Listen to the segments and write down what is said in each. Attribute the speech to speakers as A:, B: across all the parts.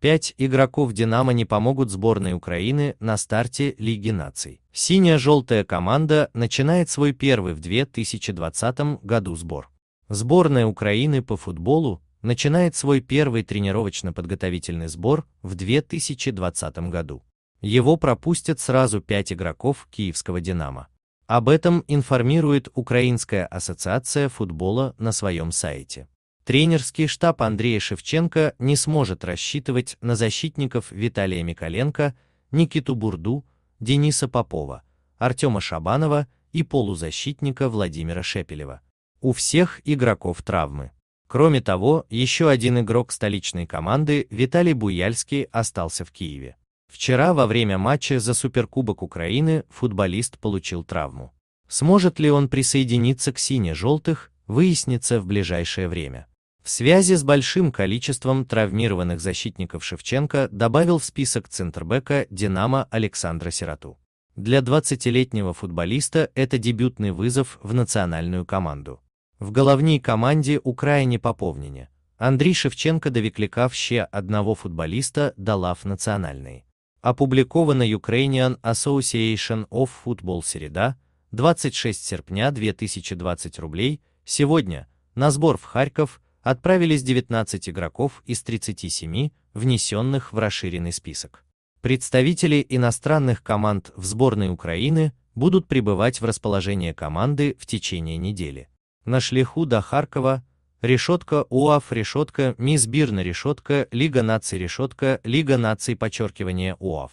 A: Пять игроков «Динамо» не помогут сборной Украины на старте Лиги наций. Синяя-желтая команда начинает свой первый в 2020 году сбор. Сборная Украины по футболу начинает свой первый тренировочно-подготовительный сбор в 2020 году. Его пропустят сразу пять игроков киевского «Динамо». Об этом информирует Украинская ассоциация футбола на своем сайте тренерский штаб Андрея Шевченко не сможет рассчитывать на защитников Виталия Миколенко, Никиту Бурду, Дениса Попова, Артема Шабанова и полузащитника Владимира Шепелева. У всех игроков травмы. Кроме того, еще один игрок столичной команды Виталий Буяльский остался в Киеве. Вчера во время матча за Суперкубок Украины футболист получил травму. Сможет ли он присоединиться к сине-желтых, выяснится в ближайшее время. В связи с большим количеством травмированных защитников Шевченко добавил в список центрбека «Динамо» Александра Сироту. Для 20-летнего футболиста это дебютный вызов в национальную команду. В головній команді Украине поповнення. Андрей Шевченко довікликав ще одного футболиста до лав національної. Опубліковано Ukrainian Association of Football среда, 26 серпня 2020 рублей. Сегодня на сбор в Харьков – отправились 19 игроков из 37, внесенных в расширенный список. Представители иностранных команд в сборной Украины будут пребывать в расположение команды в течение недели. На шлиху до Харькова решетка УАФ решетка Мисбирна решетка Лига наций решетка Лига наций подчеркивание УАФ.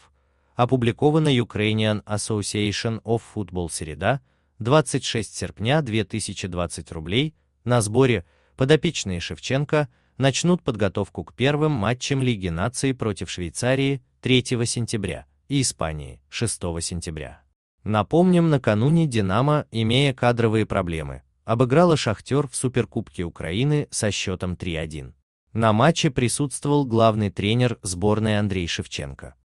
A: Опубликовано Ukrainian Association of Football среда, 26 серпня 2020 рублей, на сборе подопечные Шевченко начнут подготовку к первым матчам Лиги Нации против Швейцарии 3 сентября и Испании 6 сентября. Напомним, накануне «Динамо», имея кадровые проблемы, обыграла «Шахтер» в Суперкубке Украины со счетом 3-1. На матче присутствовал главный тренер сборной Андрей Шевченко.